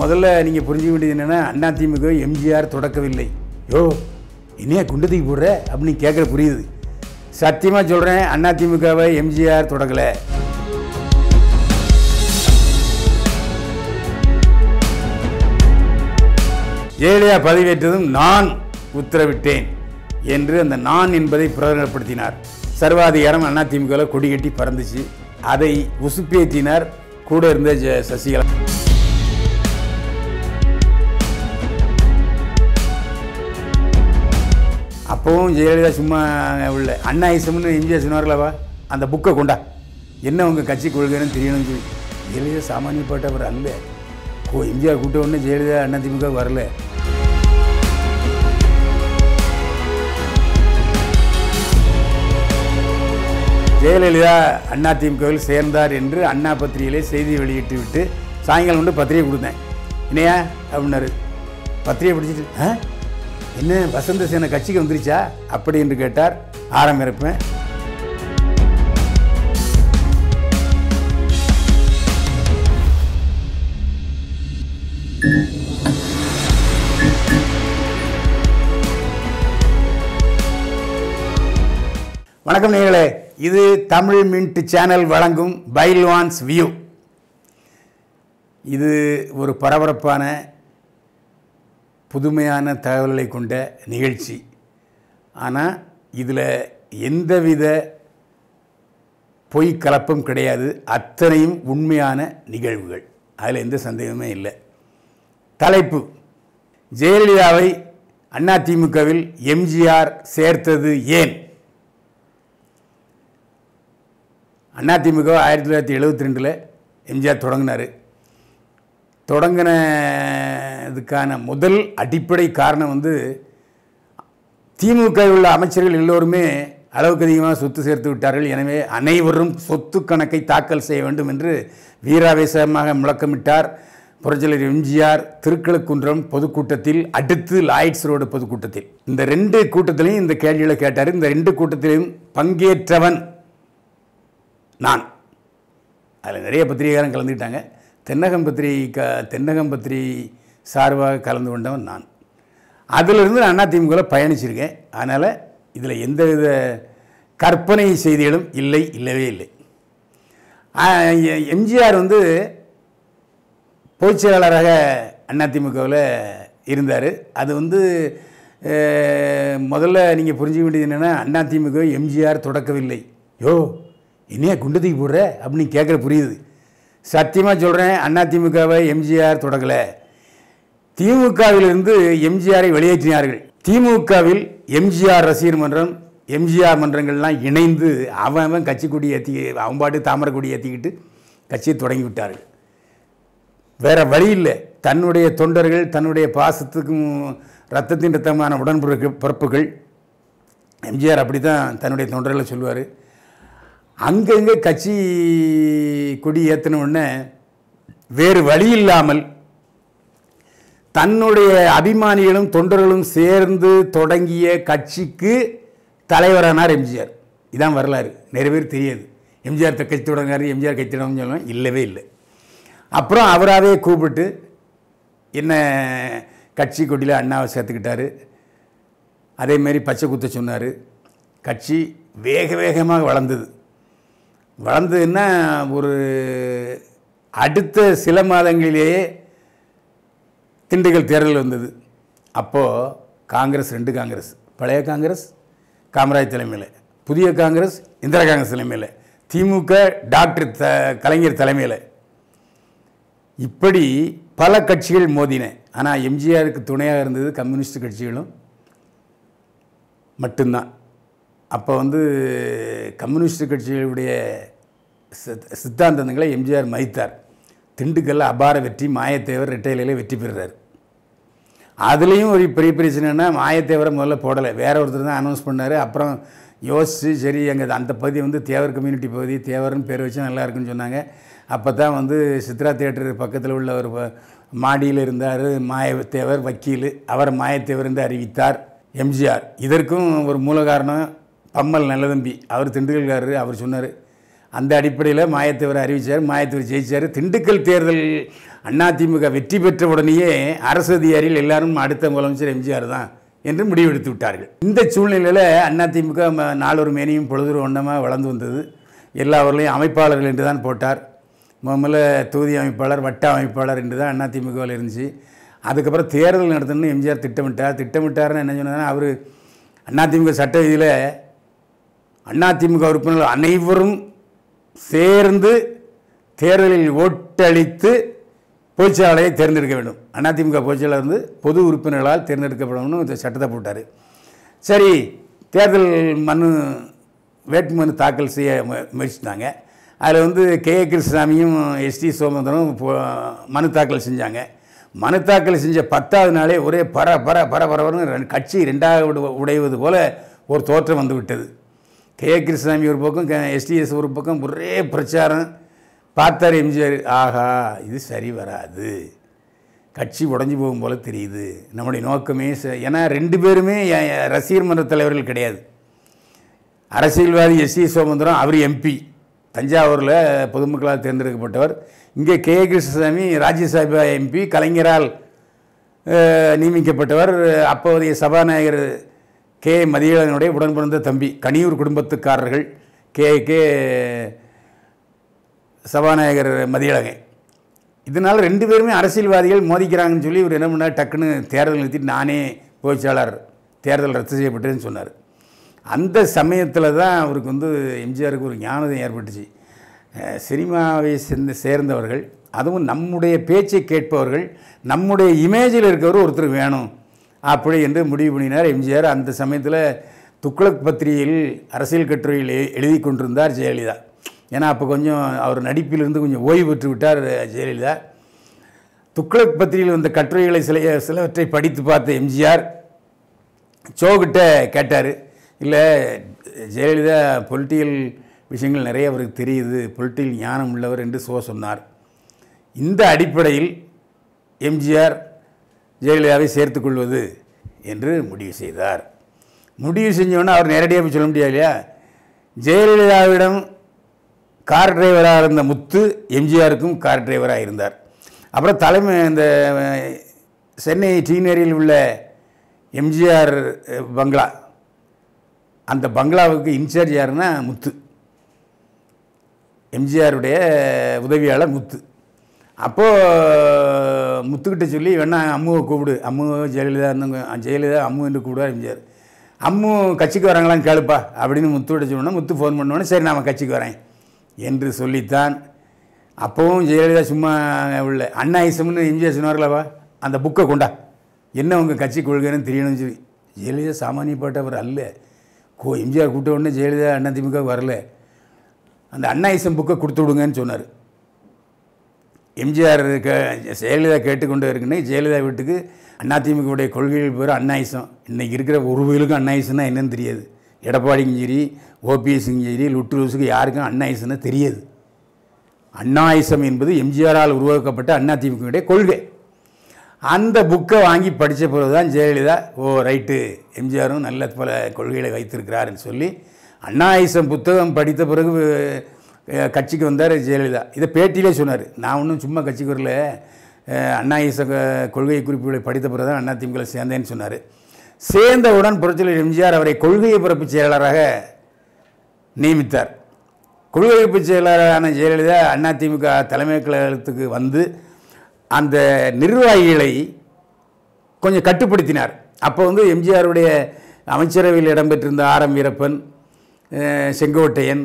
முதல்ல நீங்கள் புரிஞ்சுக்க வேண்டியது என்னென்னா அண்ணா திமுக எம்ஜிஆர் தொடக்கவில்லை யோ இனியே குண்டு தூக்கி போடுற அப்படின்னு கேட்குற புரியுது சத்தியமாக சொல்கிறேன் அண்ணா திமுகவை எம்ஜிஆர் தொடக்கலை ஜெயலலிதா பதவியேற்றதும் நான் உத்தரவிட்டேன் என்று அந்த நான் என்பதை பிரகடனப்படுத்தினார் சர்வாதிகாரம் அதிமுகவில் கொடி கட்டி பறந்துச்சு அதை உசுப்பேற்றினார் கூட இருந்த சசிகலா அப்பவும் ஜெயலலிதா சும்மா உள்ள அண்ணா இசம்னு எம்ஜிஆர் சொன்னார்களாவா அந்த புக்கை கொண்டா என்ன உங்கள் கட்சி கொள்கைன்னு தெரியணும்னு சொல்லி ஜெயலலிதா சாமானியப்பட்டவர் அல்ல ஓ எம்ஜிஆர் கூட்ட உடனே ஜெயலலிதா அண்ணா திமுக வரல ஜெயலலிதா அண்ணா திமுகவில் சேர்ந்தார் என்று அண்ணா பத்திரிகையிலே செய்தி வெளியிட்டு விட்டு சாயங்காலம் கொண்டு பத்திரிகை கொடுத்தேன் என்னையா அப்படின்னாரு பத்திரிகை பிடிச்சிட்டு ஆ என்ன வசந்த சேனை கட்சிக்கு வந்துருச்சா அப்படி என்று கேட்டார் ஆரம்பிப்பேன் வணக்கம் நீங்களே இது தமிழ் மின்ட் சேனல் வழங்கும் பைல்வான்ஸ் வியூ இது ஒரு பரபரப்பான புதுமையான தகவல்களை கொண்ட நிகழ்ச்சி ஆனால் இதில் எந்தவித பொய் கலப்பும் கிடையாது அத்தனையும் உண்மையான நிகழ்வுகள் அதில் எந்த சந்தேகமே இல்லை தலைப்பு ஜெயலலிதாவை அதிமுகவில் எம்ஜிஆர் சேர்த்தது ஏன் அதிமுக ஆயிரத்தி தொள்ளாயிரத்தி எழுபத்தி ரெண்டில் எம்ஜிஆர் தொடங்கினார் தொடங்கின இதுக்கான முதல் அடிப்படை காரணம் வந்து திமுக உள்ள அமைச்சர்கள் எல்லோருமே அளவுக்கு அதிகமாக சொத்து சேர்த்து விட்டார்கள் எனவே அனைவரும் சொத்து கணக்கை தாக்கல் செய்ய வேண்டும் என்று வீராவேசமாக முழக்கமிட்டார் புரட்சியலர் எம்ஜிஆர் திருக்கழுக்குன்றம் பொதுக்கூட்டத்தில் அடுத்து லாய்ட்ஸ் ரோடு பொதுக்கூட்டத்தில் இந்த ரெண்டு கூட்டத்திலையும் இந்த கேள்விகளை கேட்டார் இந்த ரெண்டு கூட்டத்திலையும் பங்கேற்றவன் நான் அதில் நிறைய பத்திரிகைகாரன் கலந்துக்கிட்டாங்க தென்னகம்பத்திரி க தென்னகம்பத்திரி சார்பாக கலந்து கொண்டவன் நான் அதிலிருந்து நான் அதிமுகவில் பயணிச்சிருக்கேன் அதனால் இதில் எந்தவித கற்பனை செய்திகளும் இல்லை இல்லவே இல்லை எம்ஜிஆர் வந்து பொதுச்செயலாளராக அதிமுகவில் இருந்தார் அது வந்து முதல்ல நீங்கள் புரிஞ்சுக்க வேண்டியது என்னென்னா அதிமுக எம்ஜிஆர் தொடக்கவில்லை யோ என்னையா குண்டத்துக்கு போடுற அப்படின்னு கேட்குற புரியுது சத்தியமாக சொல்கிறேன் அதிமுகவை எம்ஜிஆர் தொடங்கலை திமுகவிலிருந்து எம்ஜிஆரை வெளியேற்றினார்கள் திமுகவில் எம்ஜிஆர் ரசிகர் மன்றம் எம்ஜிஆர் மன்றங்கள்லாம் இணைந்து அவன் அவன் கட்சி கொடி ஏற்றி அவன் பாட்டு தாமரை கொடி ஏற்றிக்கிட்டு கட்சியை தொடங்கி விட்டார்கள் வேறு வழி இல்லை தன்னுடைய தொண்டர்கள் தன்னுடைய பாசத்துக்கும் ரத்தத்தின் ரத்தமான உடன்பிறப்பு பிறப்புகள் எம்ஜிஆர் அப்படி தான் தன்னுடைய தொண்டர்களை சொல்லுவார் அங்கங்கே கட்சி கொடி ஏற்றின உடனே வேறு வழி இல்லாமல் தன்னுடைய அபிமானிகளும் தொண்டர்களும் சேர்ந்து தொடங்கிய கட்சிக்கு தலைவரானார் எம்ஜிஆர் இதான் வரலாறு நிறைய பேர் தெரியாது எம்ஜிஆர் கட்சி தொடங்காரு எம்ஜிஆர் கட்சி தொடங்க இல்லவே இல்லை அப்புறம் அவராகவே கூப்பிட்டு என்ன கட்சி கொடியில் அண்ணாவை சேர்த்துக்கிட்டார் அதேமாரி பச்சை குத்த சொன்னார் கட்சி வேக வேகமாக வளர்ந்தது வளர்ந்ததுன்னா ஒரு அடுத்த சில மாதங்களிலேயே திண்டுக்கல் தேர்தல் வந்தது அப்போது காங்கிரஸ் ரெண்டு காங்கிரஸ் பழைய காங்கிரஸ் காமராஜ் தலைமையில் புதிய காங்கிரஸ் இந்திரா காங்கிரஸ் தலைமையில் திமுக டாக்டர் த கலைஞர் தலைமையில் இப்படி பல கட்சிகள் மோதின ஆனால் எம்ஜிஆருக்கு துணையாக இருந்தது கம்யூனிஸ்ட் கட்சிகளும் மட்டும்தான் அப்போ வந்து கம்யூனிஸ்ட் கட்சிகளுடைய சித்தாந்தங்களை எம்ஜிஆர் மதித்தார் திண்டுக்கல்ல அபார வெற்றி மாயத்தேவர் ரெட்டையிலே வெற்றி பெறுறார் அதுலேயும் ஒரு பெரிய பிரச்சனைனா மாயத்தேவரை முதல்ல போடலை வேற ஒருத்தர் தான் அனௌன்ஸ் பண்ணார் அப்புறம் யோசித்து சரி எங்கள் அந்த பகுதி வந்து தேவர் கம்யூனிட்டி பகுதி தேவர்னு பேர் வச்சு நல்லா இருக்குன்னு சொன்னாங்க அப்போ தான் வந்து சித்ரா தேட்டர் பக்கத்தில் உள்ள ஒரு மாடியில் இருந்தார் மாயத்தேவர் வக்கீல் அவர் மாயத்தேவர் என்று அறிவித்தார் எம்ஜிஆர் இதற்கும் ஒரு மூல காரணம் பம்மல் நல்லதம்பி அவர் திண்டுக்கல்காரரு அவர் சொன்னார் அந்த அடிப்படையில் மாயத்தேவர் அறிவித்தார் மாயத்தேவர் ஜெயித்தார் திண்டுக்கல் தேர்தல் அதிமுக வெற்றி பெற்ற உடனேயே அரசு அதிகாரிகள் எல்லாரும் அடுத்த முதலமைச்சர் எம்ஜிஆர் தான் என்று முடிவெடுத்து விட்டார்கள் இந்த சூழ்நிலையில் அதிமுக நாலொரு மேனியும் பொழுதுரு ஒன்றமாக வளர்ந்து வந்தது எல்லாவர்களையும் அமைப்பாளர்கள் என்று தான் போட்டார் முதல்ல தொகுதி அமைப்பாளர் வட்ட அமைப்பாளர் என்று தான் அதிமுகவில் இருந்துச்சு அதுக்கப்புறம் தேர்தல் நடத்தணும்னு எம்ஜிஆர் திட்டமிட்டார் திட்டமிட்டார்னு என்ன சொன்னாங்கன்னா அவர் அதிமுக சட்ட விதியில் அதிமுக உறுப்பினர்கள் அனைவரும் சேர்ந்து தேர்தலில் ஓட்டளித்து பொதுச்செயலாளரை தேர்ந்தெடுக்க வேண்டும் அதிமுக பொதுச்செயலாளர் வந்து பொது உறுப்பினர்களால் தேர்ந்தெடுக்கப்படணும்னு இந்த சட்டத்தை போட்டார் சரி தேர்தல் மனு வேட்புமனு தாக்கல் செய்ய முயற்சித்தாங்க அதில் வந்து கே ஏ கிருஷ்ணசாமியும் எஸ்டி சோமந்தனும் மனு தாக்கல் செஞ்சாங்க மனு தாக்கல் செஞ்ச பத்தாவது நாளே ஒரே பர பர பரபரன்னு கட்சி ரெண்டாக உடைவது போல் ஒரு தோற்றம் வந்துவிட்டது கே கிருஷ்ணசாமி ஒரு பக்கம் எஸ்டிஎஸ் ஒரு பக்கம் ஒரே பிரச்சாரம் பார்த்தார் எம்ஜிஆர் ஆஹா இது சரி வராது கட்சி உடஞ்சி போகும் போல் தெரியுது நம்முடைய நோக்கமே ச ஏன்னா ரெண்டு பேருமே ரசிகர் மன்ற தலைவர்கள் கிடையாது அரசியல்வாதி எஸ் சி அவர் எம்பி தஞ்சாவூரில் பொதுமக்களால் தேர்ந்தெடுக்கப்பட்டவர் இங்கே கே கிருஷ்ணசாமி ராஜ்யசபா எம்பி கலைஞரால் நியமிக்கப்பட்டவர் அப்போதைய சபாநாயகர் கே மதியனுடைய உடன் பிறந்த தம்பி கனியூர் குடும்பத்துக்காரர்கள் கே கே சபாநாயகர் மதியழகன் இதனால் ரெண்டு பேருமே அரசியல்வாதிகள் மோதிக்கிறாங்கன்னு சொல்லி இவர் என்ன பண்ணார் டக்குன்னு தேர்தல் நிறுத்திட்டு நானே பேச்சாளர் தேர்தல் ரத்து செய்யப்பட்டேன்னு சொன்னார் அந்த சமயத்தில் தான் அவருக்கு வந்து எம்ஜிஆருக்கு ஒரு ஞானதம் ஏற்பட்டுச்சு சினிமாவை சேர்ந்து சேர்ந்தவர்கள் அதுவும் நம்முடைய பேச்சை கேட்பவர்கள் நம்முடைய இமேஜில் இருக்கவர் ஒருத்தர் வேணும் அப்படி என்று முடிவு பண்ணினார் எம்ஜிஆர் அந்த சமயத்தில் துக்ளக் பத்திரிகையில் அரசியல் கட்டுரையில் எழுதி கொண்டிருந்தார் ஜெயலலிதா ஏன்னா அப்போ கொஞ்சம் அவர் நடிப்பிலிருந்து கொஞ்சம் ஓய்வு பெற்று விட்டார் ஜெயலலிதா துக்ளக் பத்திரிகையில் வந்த கட்டுரைகளை சில சிலவற்றை படித்து பார்த்த எம்ஜிஆர் சோகிட்ட கேட்டார் இல்லை ஜெயலலிதா பொலிட்டிக்கல் விஷயங்கள் நிறைய அவருக்கு தெரியுது பொலிட்டிக்கல் ஞானம் உள்ளவர் என்று சோ சொன்னார் இந்த அடிப்படையில் எம்ஜிஆர் ஜெயலலிதாவை சேர்த்துக்கொள்வது என்று முடிவு செய்தார் முடிவு செஞ்சோன்னா அவர் நேரடியாக சொல்ல முடியாது இல்லையா ஜெயலலிதாவிடம் கார் டிரைவராக இருந்த முத்து எம்ஜிஆருக்கும் கார் டிரைவராக இருந்தார் அப்புறம் தலைமை இந்த சென்னை டீநேரியில் உள்ள எம்ஜிஆர் பங்களா அந்த பங்களாவுக்கு இன்சார்ஜ் யாருன்னா முத்து எம்ஜிஆருடைய உதவியாளர் முத்து அப்போது முத்துக்கிட்ட சொல்லி வேணா அம்முவை கூப்பிடு அம்மு ஜெயலலிதா இருந்தவங்க ஜெயலலிதா அம்மு என்று கூப்பிடுவா இருந்தார் அம்மு கட்சிக்கு வராங்களான்னு கேளுப்பா அப்படின்னு முத்துக்கிட்ட சொன்னால் முத்து ஃபோன் பண்ணோன்னே சரி நாம் கட்சிக்கு வரேன் என்று சொல்லித்தான் அப்போவும் ஜெயலலிதா சும்மா உள்ள அண்ணா ஐசம்னு எம்ஜிஆர் சொன்னார்களாவா அந்த புக்கை கொண்டா என்ன உங்கள் கட்சி கொள்கைன்னு தெரியணும்னு சொல்லி ஜெயலலிதா சாமானிய பாட்டை அவர் அல்ல கோ எம்ஜிஆர் கூட்ட உடனே ஜெயலலிதா அண்ணா திமுக வரல அந்த அண்ணா ஐசம் புக்கை கொடுத்து விடுங்கன்னு சொன்னார் எம்ஜிஆர் ஜெயலலிதா கேட்டுக்கொண்டு இருக்குன்னு ஜெயலலிதா வீட்டுக்கு அதிமுகவுடைய கொள்கைகள் பேர் அன்னாயிசம் இன்றைக்கி இருக்கிற ஒரு வீலுக்கும் அன்னாயிசம்னா என்னன்னு தெரியாது எடப்பாடிக்கும் சரி ஓபிஎஸுக்கும் சரி லுட்ரூஸுக்கு யாருக்கும் அன்னாயிசம்னு தெரியாது அன்னாயிசம் என்பது எம்ஜிஆரால் உருவாக்கப்பட்ட அதிமுகவுடைய கொள்கை அந்த புக்கை வாங்கி படித்த பிறகு தான் ஜெயலலிதா ஓ ரைட்டு எம்ஜிஆரும் நல்ல பல கொள்கைகளை வைத்திருக்கிறாருன்னு சொல்லி அன்னாயிசம் புத்தகம் படித்த பிறகு கட்சிக்கு வந்தார் ஜெயலலிதா இதை பேட்டியிலே சொன்னார் நான் ஒன்றும் சும்மா கட்சிக்கு வரல அண்ணா இச கொள்கை குறிப்புகளை படித்த பிறகு தான் அண்ணா திமுக சேர்ந்தேன்னு சொன்னார் சேர்ந்தவுடன் புரட்சியில் எம்ஜிஆர் அவரை கொள்கையை பிறப்பு செயலாளராக நியமித்தார் கொள்கை செயலாளரான ஜெயலலிதா அண்ணா திமுக தலைமை கழகத்துக்கு வந்து அந்த நிர்வாகிகளை கொஞ்சம் கட்டுப்படுத்தினார் அப்போ வந்து எம்ஜிஆருடைய அமைச்சரவையில் இடம்பெற்றிருந்த ஆர் எம் வீரப்பன் செங்கோட்டையன்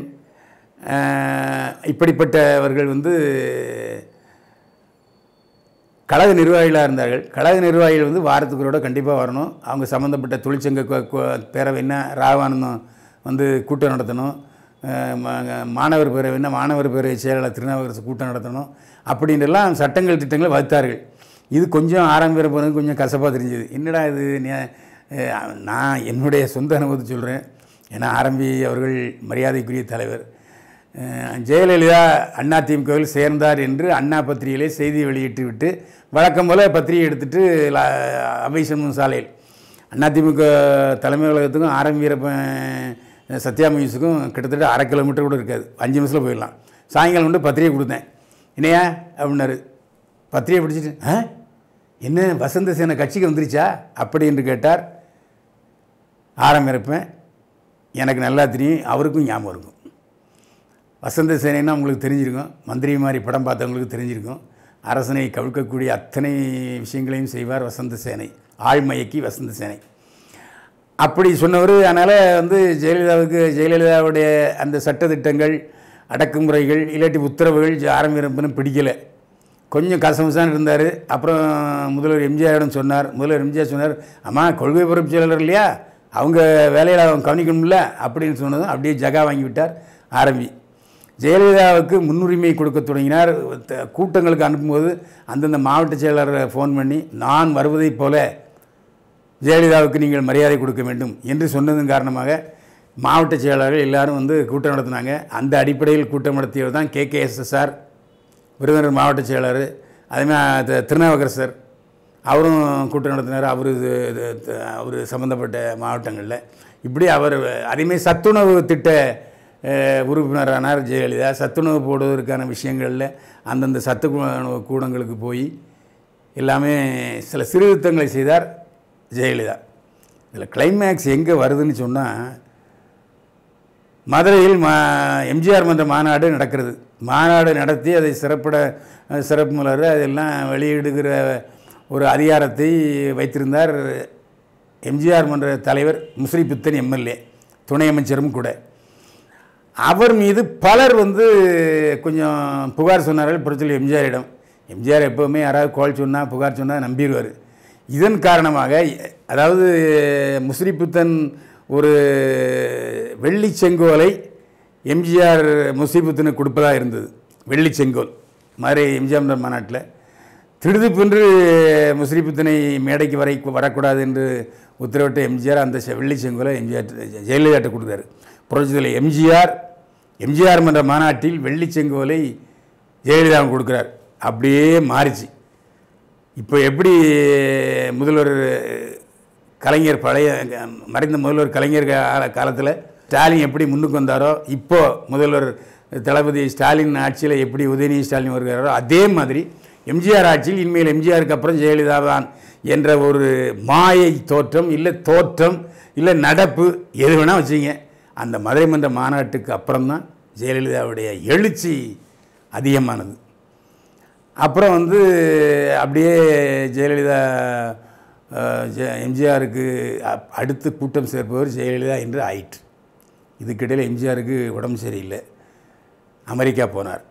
இப்படிப்பட்டவர்கள் வந்து கழக நிர்வாகிகளாக இருந்தார்கள் கழக நிர்வாகிகள் வந்து வாரத்துக்குரோட கண்டிப்பாக வரணும் அவங்க சம்மந்தப்பட்ட தொழிற்சங்க பேரவைன்னா ராவானந்தம் வந்து கூட்டம் நடத்தணும் மாணவர் என்ன மாணவர் பேரவை செயலாளர் திருநாவுக்கரசு கூட்டம் நடத்தணும் அப்படின்றலாம் சட்டங்கள் திட்டங்களை வகுத்தார்கள் இது கொஞ்சம் ஆரம்பிக்கிற போகிறது கொஞ்சம் கசப்பாக தெரிஞ்சது என்னடா இது நான் என்னுடைய சொந்த அனுபவத்தை சொல்கிறேன் ஏன்னா ஆரம்பி அவர்கள் மரியாதைக்குரிய தலைவர் ஜெயலலிதா அண்ணா திமுகவில் சேர்ந்தார் என்று அண்ணா பத்திரிகையிலே செய்தி வெளியிட்டு விட்டு வழக்கம் போல் பத்திரிகை எடுத்துகிட்டு அவை சண்முக சாலையில் அதிமுக தலைமை அலுவலகத்துக்கும் ஆரம் வீரப்பன் சத்யா மியூஸுக்கும் கிட்டத்தட்ட அரை கிலோமீட்டர் கூட இருக்காது அஞ்சு நிமிஷத்தில் போயிடலாம் சாயங்காலம் கொண்டு பத்திரிகை கொடுத்தேன் என்னையா அப்படின்னாரு பத்திரிகை பிடிச்சிட்டு ஆ என்ன வசந்த சேனை கட்சிக்கு வந்துருச்சா அப்படி என்று கேட்டார் ஆரம் இருப்பேன் எனக்கு நல்லா தெரியும் அவருக்கும் ஞாபகம் இருக்கும் வசந்த சேனைனா உங்களுக்கு தெரிஞ்சிருக்கும் மந்திரி மாதிரி படம் பார்த்தவங்களுக்கு தெரிஞ்சிருக்கும் அரசனை கவிழ்க்கக்கூடிய அத்தனை விஷயங்களையும் செய்வார் வசந்த சேனை ஆழ்மயக்கி வசந்த சேனை அப்படி சொன்னவர் அதனால் வந்து ஜெயலலிதாவுக்கு ஜெயலலிதாவுடைய அந்த சட்டத்திட்டங்கள் அடக்குமுறைகள் இல்லாட்டி உத்தரவுகள் ஆரம்பிப்பினும் பிடிக்கலை கொஞ்சம் கசமசான் இருந்தார் அப்புறம் முதல்வர் எம்ஜிஆரிடம் சொன்னார் முதல்வர் எம்ஜிஆர் சொன்னார் அம்மா கொள்கை பொறுப்பு செயலாளர் இல்லையா அவங்க வேலையில் அவங்க கவனிக்கணும்ல அப்படின்னு சொன்னதும் அப்படியே ஜகா வாங்கிவிட்டார் ஆரம்பி ஜெயலலிதாவுக்கு முன்னுரிமை கொடுக்க தொடங்கினார் கூட்டங்களுக்கு அனுப்பும்போது அந்தந்த மாவட்ட செயலாளரை ஃபோன் பண்ணி நான் வருவதைப் போல ஜெயலலிதாவுக்கு நீங்கள் மரியாதை கொடுக்க வேண்டும் என்று சொன்னதன் காரணமாக மாவட்ட செயலாளர்கள் எல்லாரும் வந்து கூட்டம் நடத்தினாங்க அந்த அடிப்படையில் கூட்டம் நடத்தியவர் தான் கேகேஎஸ்எஸ்ஆர் விருதுநகர் மாவட்ட செயலாளர் அதேமாதிரி திருநாவகர் சார் அவரும் கூட்டம் நடத்தினார் அவர் அவர் சம்மந்தப்பட்ட மாவட்டங்களில் இப்படி அவர் அதேமாரி சத்துணவு திட்ட உறுப்பினரானார் ஜெயலலிதா சத்துணவு போடுவதற்கான விஷயங்களில் அந்தந்த சத்து கூடங்களுக்கு போய் எல்லாமே சில சீர்திருத்தங்களை செய்தார் ஜெயலலிதா இதில் கிளைமேக்ஸ் எங்கே வருதுன்னு சொன்னால் மதுரையில் மா எம்ஜிஆர் மன்ற மாநாடு நடக்கிறது மாநாடு நடத்தி அதை சிறப்பிட சிறப்பு மலர் அதெல்லாம் வெளியிடுகிற ஒரு அதிகாரத்தை வைத்திருந்தார் எம்ஜிஆர் மன்ற தலைவர் முஸ்ரி புத்தன் எம்எல்ஏ துணை அமைச்சரும் கூட அவர் மீது பலர் வந்து கொஞ்சம் புகார் சொன்னார்கள் புரட்சியில் எம்ஜிஆரிடம் எம்ஜிஆர் எப்போவுமே யாராவது கோல் சொன்னால் புகார் சொன்னால் நம்பிடுவார் இதன் காரணமாக அதாவது முஸ்ரிபுத்தன் ஒரு வெள்ளி செங்கோலை எம்ஜிஆர் முஸ்ரிபுத்தனுக்கு கொடுப்பதாக இருந்தது வெள்ளி செங்கோல் மாதிரி எம்ஜிஆர் மாநாட்டில் பின்று முஸ்ரிபுத்தனை மேடைக்கு வரை வரக்கூடாது என்று உத்தரவிட்ட எம்ஜிஆர் அந்த வெள்ளி செங்கோலை எம்ஜிஆர் ஜெயலலிதாட்ட கொடுத்தாரு புரட்சித்தலை எம்ஜிஆர் எம்ஜிஆர் என்ற மாநாட்டில் வெள்ளி செங்கோலை ஜெயலலிதா கொடுக்குறார் அப்படியே மாறிச்சு இப்போ எப்படி முதல்வர் கலைஞர் பழைய மறைந்த முதல்வர் கலைஞர் கால காலத்தில் ஸ்டாலின் எப்படி முன்னுக்கு வந்தாரோ இப்போது முதல்வர் தளபதி ஸ்டாலின் ஆட்சியில் எப்படி உதயநிதி ஸ்டாலின் வருகிறாரோ அதே மாதிரி எம்ஜிஆர் ஆட்சியில் இனிமேல் எம்ஜிஆருக்கு அப்புறம் ஜெயலலிதா தான் என்ற ஒரு மாயை தோற்றம் இல்லை தோற்றம் இல்லை நடப்பு எது வேணால் வச்சுங்க அந்த மதுரை மன்ற மாநாட்டுக்கு அப்புறம்தான் ஜெயலலிதாவுடைய எழுச்சி அதிகமானது அப்புறம் வந்து அப்படியே ஜெயலலிதா எம்ஜிஆருக்கு அடுத்து கூட்டம் சேர்ப்பவர் ஜெயலலிதா என்று ஆயிற்று இதுக்கிடையில் எம்ஜிஆருக்கு உடம்பு சரியில்லை அமெரிக்கா போனார்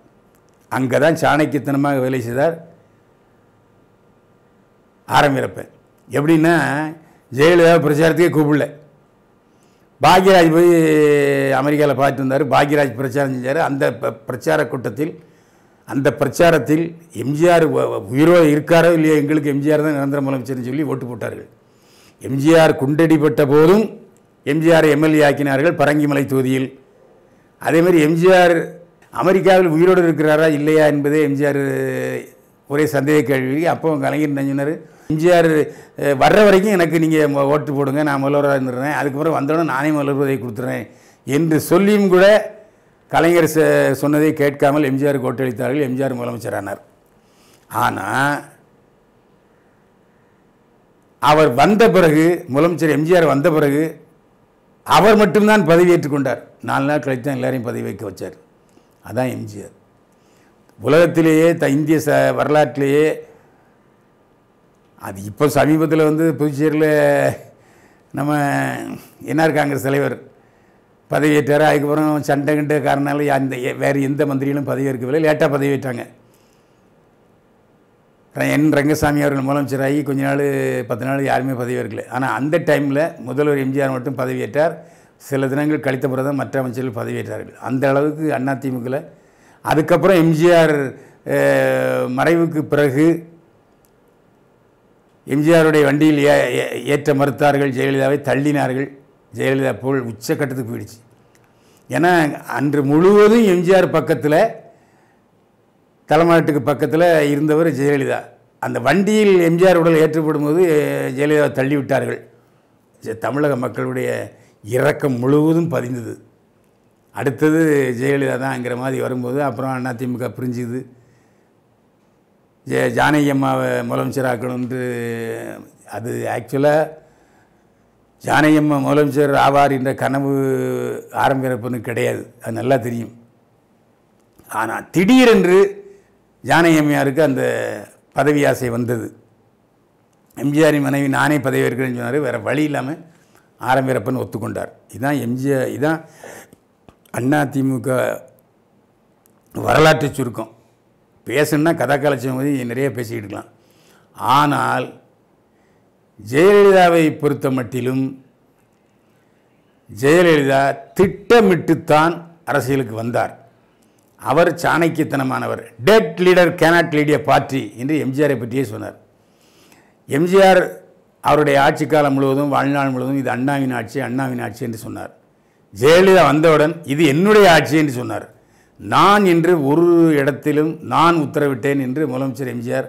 அங்கே தான் சாணக்கியத்தனமாக வேலை செய்தார் ஆரம்பிப்பேன் எப்படின்னா ஜெயலலிதா பிரச்சாரத்துக்கே கூப்பிடல பாக்யராஜ் போய் அமெரிக்காவில் பார்த்து வந்தார் பாக்யராஜ் பிரச்சாரம் செஞ்சார் அந்த பிரச்சார கூட்டத்தில் அந்த பிரச்சாரத்தில் எம்ஜிஆர் உயிரோ இருக்காரோ இல்லையோ எங்களுக்கு எம்ஜிஆர் தான் நிரந்தர முதலமைச்சர்னு சொல்லி ஓட்டு போட்டார்கள் எம்ஜிஆர் குண்டடிப்பட்ட போதும் எம்ஜிஆர் எம்எல்ஏ ஆக்கினார்கள் பரங்கிமலை தொகுதியில் அதேமாதிரி எம்ஜிஆர் அமெரிக்காவில் உயிரோடு இருக்கிறாரா இல்லையா என்பதே எம்ஜிஆர் ஒரே சந்தேக கேள்வி அப்போ கலைஞர் நஞ்சினர் எம்ஜிஆர் வர்ற வரைக்கும் எனக்கு நீங்கள் ஓட்டு போடுங்க நான் முதல்வராக இருந்துடுறேன் அதுக்கப்புறம் வந்தோடனே நானே முதல்வர் பதவி கொடுத்துறேன் என்று சொல்லியும் கூட கலைஞர் சொன்னதை கேட்காமல் எம்ஜிஆர் அளித்தார்கள் எம்ஜிஆர் முதலமைச்சரானார் ஆனால் அவர் வந்த பிறகு முதலமைச்சர் எம்ஜிஆர் வந்த பிறகு அவர் மட்டும்தான் பதவியேற்றுக் கொண்டார் நாலு நாள் கழித்து தான் எல்லாரையும் பதவி வைக்க வச்சார் அதான் எம்ஜிஆர் உலகத்திலேயே த இந்திய ச வரலாற்றிலேயே அது இப்போ சமீபத்தில் வந்து புதுச்சேரியில் நம்ம என்ஆர் காங்கிரஸ் தலைவர் பதவியேற்றார் அதுக்கப்புறம் சண்டை கண்ட காரணால அந்த வேறு எந்த மந்திரிகளும் பதவியேற்கவில்லை லேட்டாக பதவியேற்றாங்க என் ரங்கசாமி அவர்கள் முதலமைச்சராகி கொஞ்ச நாள் பத்து நாள் யாருமே பதவியேற்கலை ஆனால் அந்த டைமில் முதல்வர் எம்ஜிஆர் மட்டும் பதவியேற்றார் சில தினங்கள் கழித்த பிறகு தான் மற்ற அமைச்சர்கள் பதவியேற்றார்கள் அந்த அளவுக்கு அதிமுகவில் அதுக்கப்புறம் எம்ஜிஆர் மறைவுக்கு பிறகு எம்ஜிஆருடைய வண்டியில் ஏ ஏற்ற மறுத்தார்கள் ஜெயலலிதாவை தள்ளினார்கள் ஜெயலலிதா புகழ் உச்சக்கட்டத்துக்கு போயிடுச்சு ஏன்னா அன்று முழுவதும் எம்ஜிஆர் பக்கத்தில் தலைமாட்டுக்கு பக்கத்தில் இருந்தவர் ஜெயலலிதா அந்த வண்டியில் எம்ஜிஆர் உடல் ஏற்றப்படும் போது ஜெயலலிதாவை தள்ளிவிட்டார்கள் தமிழக மக்களுடைய இரக்கம் முழுவதும் பதிந்தது அடுத்தது ஜெயலலிதா தான்ங்கிற மாதிரி வரும்போது அப்புறம் அதிமுக பிரிஞ்சுது ஜே ஜானகி அம்மாவை முதலமைச்சராக்கணுன்ட்டு அது ஆக்சுவலாக ஜானகி அம்மா முதலமைச்சர் ஆவார் என்ற கனவு ஆரம்பிப்பன்னு கிடையாது அது நல்லா தெரியும் ஆனால் திடீரென்று ஜானகி அம்மையாருக்கு அந்த பதவி ஆசை வந்தது எம்ஜிஆரின் மனைவி நானே பதவி இருக்கிறேன்னு சொன்னார் வேறு வழி இல்லாமல் ஆரம்பிப்பன் ஒத்துக்கொண்டார் இதுதான் எம்ஜிஆர் இதுதான் அண்ணா திமுக வரலாற்று சுருக்கம் பேசணுன்னா கதை வந்து நிறைய பேசிக்கிட்டு இருக்கலாம் ஆனால் ஜெயலலிதாவை பொறுத்த மட்டிலும் ஜெயலலிதா திட்டமிட்டுத்தான் அரசியலுக்கு வந்தார் அவர் சாணக்கியத்தனமானவர் dead leader cannot lead a party என்று எம்ஜிஆரை பற்றியே சொன்னார் எம்ஜிஆர் அவருடைய ஆட்சி காலம் முழுவதும் வாழ்நாள் முழுவதும் இது அண்ணாவின் ஆட்சி அண்ணாவின் ஆட்சி என்று சொன்னார் ஜெயலலிதா வந்தவுடன் இது என்னுடைய ஆட்சி என்று சொன்னார் நான் என்று ஒரு இடத்திலும் நான் உத்தரவிட்டேன் என்று முதலமைச்சர் எம்ஜிஆர்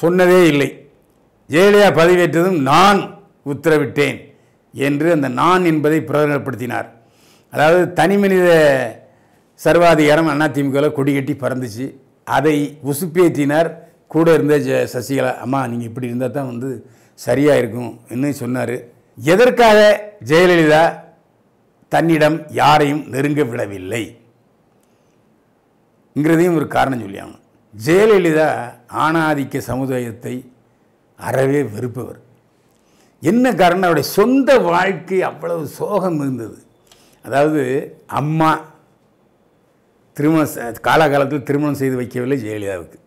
சொன்னதே இல்லை ஜெயலலிதா பதவியேற்றதும் நான் உத்தரவிட்டேன் என்று அந்த நான் என்பதை பிரதமர்படுத்தினார் அதாவது தனி மனித சர்வாதிகாரம் அதிமுகவில் கொடி கட்டி பறந்துச்சு அதை உசுப்பேற்றினார் கூட இருந்த ஜ சசிகலா அம்மா நீங்கள் இப்படி இருந்தால் தான் வந்து சரியாக இருக்கும் என்று சொன்னார் எதற்காக ஜெயலலிதா தன்னிடம் யாரையும் நெருங்க விடவில்லை ங்கிறதையும் ஒரு காரணம் சொல்லியாங்க ஜெயலலிதா ஆணாதிக்க சமுதாயத்தை அறவே வெறுப்பவர் என்ன காரணம் அவருடைய சொந்த வாழ்க்கை அவ்வளவு சோகம் இருந்தது அதாவது அம்மா திருமணம் காலகாலத்தில் திருமணம் செய்து வைக்கவில்லை ஜெயலலிதாவுக்கு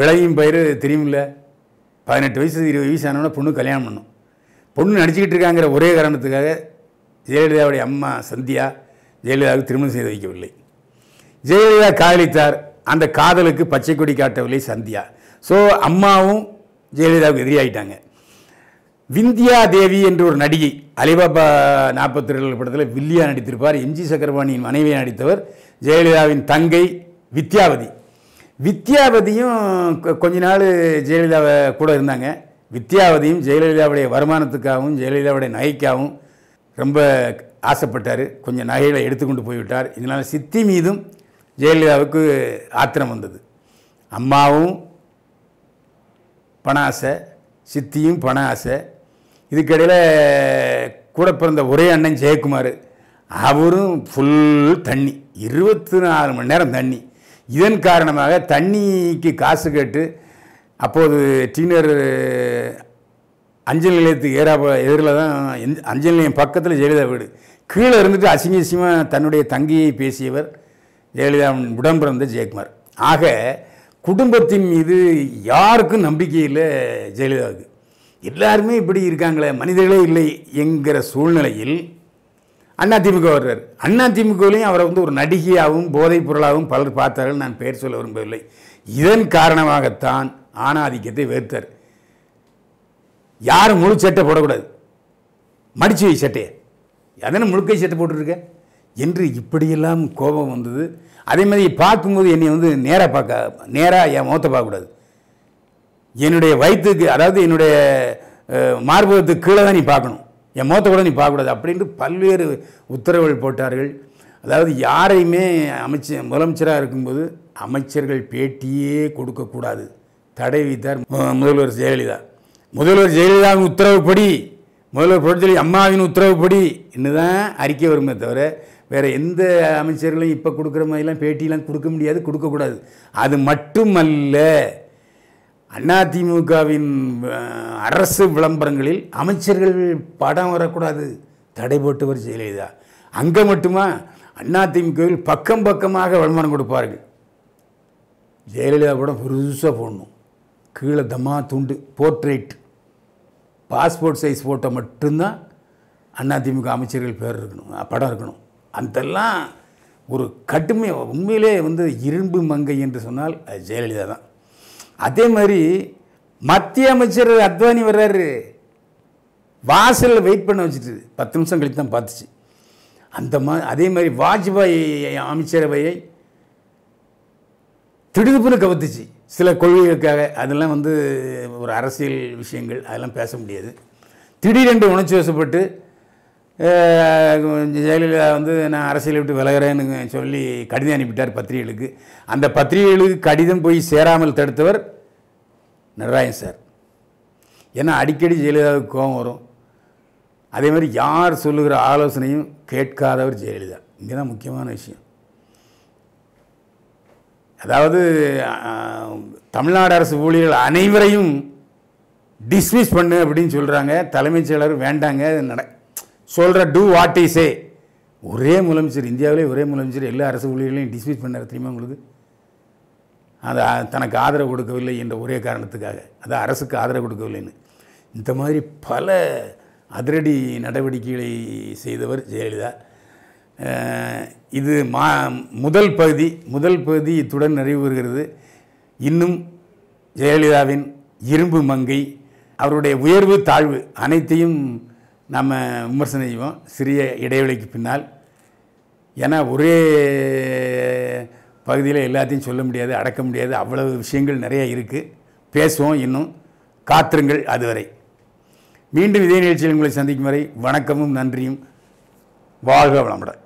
விளையும் பயிர் தெரியுமில்ல பதினெட்டு வயசு இருபது வயசு ஆனோன்னா பொண்ணு கல்யாணம் பண்ணும் பொண்ணு நடிச்சுக்கிட்டு இருக்காங்கிற ஒரே காரணத்துக்காக ஜெயலலிதாவுடைய அம்மா சந்தியா ஜெயலலிதாவுக்கு திருமணம் செய்து வைக்கவில்லை ஜெயலலிதா காதலித்தார் அந்த காதலுக்கு பச்சை கொடி காட்டவில்லை சந்தியா ஸோ அம்மாவும் ஜெயலலிதாவுக்கு எதிரியாகிட்டாங்க விந்தியா தேவி என்ற ஒரு நடிகை அலிபாபா நாற்பத்தி ரெண்டு படத்தில் வில்லியா நடித்திருப்பார் எம்ஜி சக்கரபாணியின் மனைவியை நடித்தவர் ஜெயலலிதாவின் தங்கை வித்யாவதி வித்யாவதியும் கொஞ்ச நாள் ஜெயலலிதாவை கூட இருந்தாங்க வித்யாவதியும் ஜெயலலிதாவுடைய வருமானத்துக்காகவும் ஜெயலலிதாவுடைய நகைக்காகவும் ரொம்ப ஆசைப்பட்டார் கொஞ்சம் நகைகளை எடுத்துக்கொண்டு போய்விட்டார் இதனால் சித்தி மீதும் ஜெயலலிதாவுக்கு ஆத்திரம் வந்தது அம்மாவும் பண ஆசை சித்தியும் பண ஆசை இதுக்கிடையில் கூட பிறந்த ஒரே அண்ணன் ஜெயக்குமார் அவரும் ஃபுல் தண்ணி இருபத்தி நாலு மணி நேரம் தண்ணி இதன் காரணமாக தண்ணிக்கு காசு கேட்டு அப்போது டீனர் அஞ்சல் நிலையத்துக்கு ஏறா எதிரில் தான் அஞ்சல் நிலையம் பக்கத்தில் ஜெயலலிதா வீடு கீழே இருந்துட்டு அசிங்க அசிங்கமாக தன்னுடைய தங்கியை பேசியவர் ஜெயலலிதாவின் பிறந்த ஜெயக்குமார் ஆக குடும்பத்தின் மீது யாருக்கும் நம்பிக்கை இல்லை ஜெயலலிதாவுக்கு எல்லாருமே இப்படி இருக்காங்களே மனிதர்களே இல்லை என்கிற சூழ்நிலையில் அண்ணா திமுக வர்றார் அண்ணா திமுகவிலையும் அவரை வந்து ஒரு நடிகையாகவும் போதைப் பொருளாகவும் பலர் பார்த்தார்கள் நான் பெயர் சொல்ல விரும்பவில்லை இதன் காரணமாகத்தான் ஆணாதிக்கத்தை வேர்த்தார் யாரும் முழு சட்டை போடக்கூடாது மடிச்சு சட்டையை எதனால் முழுக்கை சட்டை போட்டுருக்கேன் என்று இப்படியெல்லாம் கோபம் வந்தது அதே மாதிரி பார்க்கும்போது என்னை வந்து நேராக பார்க்க நேராக என் மோத்த பார்க்கக்கூடாது என்னுடைய வயிற்றுக்கு அதாவது என்னுடைய மார்பகத்துக்கு கீழே தான் நீ பார்க்கணும் என் மோத்த கூட நீ பார்க்கக்கூடாது அப்படின்ட்டு பல்வேறு உத்தரவுகள் போட்டார்கள் அதாவது யாரையுமே அமைச்சர் முதலமைச்சராக இருக்கும்போது அமைச்சர்கள் பேட்டியே கொடுக்கக்கூடாது தடை வைத்தார் முதல்வர் ஜெயலலிதா முதல்வர் ஜெயலலிதாவின் உத்தரவுப்படி முதல்வர் பொருட்செல்வி அம்மாவின் உத்தரவுப்படி என்று தான் அறிக்கை வருமே தவிர வேறு எந்த அமைச்சர்களும் இப்போ கொடுக்குற மாதிரிலாம் பேட்டியெலாம் கொடுக்க முடியாது கொடுக்கக்கூடாது அது மட்டுமல்ல அதிமுகவின் அரசு விளம்பரங்களில் அமைச்சர்கள் படம் வரக்கூடாது தடை போட்டவர் ஜெயலலிதா அங்கே மட்டுமா அதிமுகவில் பக்கம் பக்கமாக வருமானம் கொடுப்பார்கள் ஜெயலலிதா கூட புதுசாக போடணும் கீழே தம்மா துண்டு போர்ட்ரேட் பாஸ்போர்ட் சைஸ் ஃபோட்டோ மட்டும்தான் அதிமுக அமைச்சர்கள் பேர் இருக்கணும் படம் இருக்கணும் அதெல்லாம் ஒரு கடுமை உண்மையிலே வந்து இரும்பு மங்கை என்று சொன்னால் அது ஜெயலலிதா தான் அதே மாதிரி மத்திய அமைச்சர் அத்வானி வர்றாரு வாசலில் வெயிட் பண்ண வச்சுட்டு பத்து நிமிஷம் கழித்து தான் பார்த்துச்சு அந்த மா அதே மாதிரி வாஜ்பாய் அமைச்சரவையை திடுதுப்புன்னு கவுத்துச்சு சில கொள்கைகளுக்காக அதெல்லாம் வந்து ஒரு அரசியல் விஷயங்கள் அதெல்லாம் பேச முடியாது திடீரென்று உணர்ச்சி வசப்பட்டு ஜெயலலிதா வந்து நான் அரசியலை விட்டு விலகிறேன்னு சொல்லி கடிதம் அனுப்பிட்டார் பத்திரிகைகளுக்கு அந்த பத்திரிகைகளுக்கு கடிதம் போய் சேராமல் தடுத்தவர் நடராயன் சார் ஏன்னா அடிக்கடி ஜெயலலிதாவுக்கு கோபம் வரும் அதே மாதிரி யார் சொல்லுகிற ஆலோசனையும் கேட்காதவர் ஜெயலலிதா இங்கே முக்கியமான விஷயம் அதாவது தமிழ்நாடு அரசு ஊழியர்கள் அனைவரையும் டிஸ்மிஸ் பண்ணு அப்படின்னு சொல்கிறாங்க தலைமைச் செயலர் வேண்டாங்க நட சொல்கிற டூ வாட் இஸ் ஏ ஒரே முதலமைச்சர் இந்தியாவிலே ஒரே முதலமைச்சர் எல்லா அரசு ஊழியர்களையும் டிஸ்மிஸ் பண்ணார் தெரியுமா உங்களுக்கு அது தனக்கு ஆதரவு கொடுக்கவில்லை என்ற ஒரே காரணத்துக்காக அது அரசுக்கு ஆதரவு கொடுக்கவில்லைன்னு இந்த மாதிரி பல அதிரடி நடவடிக்கைகளை செய்தவர் ஜெயலலிதா இது மா முதல் பகுதி முதல் பகுதி இத்துடன் நிறைவு பெறுகிறது இன்னும் ஜெயலலிதாவின் இரும்பு மங்கை அவருடைய உயர்வு தாழ்வு அனைத்தையும் நம்ம விமர்சனம் செய்வோம் சிறிய இடைவெளிக்கு பின்னால் ஏன்னா ஒரே பகுதியில் எல்லாத்தையும் சொல்ல முடியாது அடக்க முடியாது அவ்வளவு விஷயங்கள் நிறைய இருக்குது பேசுவோம் இன்னும் காத்திருங்கள் அதுவரை மீண்டும் இதே நிகழ்ச்சியில் உங்களை சந்திக்கும் வரை வணக்கமும் நன்றியும் வாழ்க வளமுடன்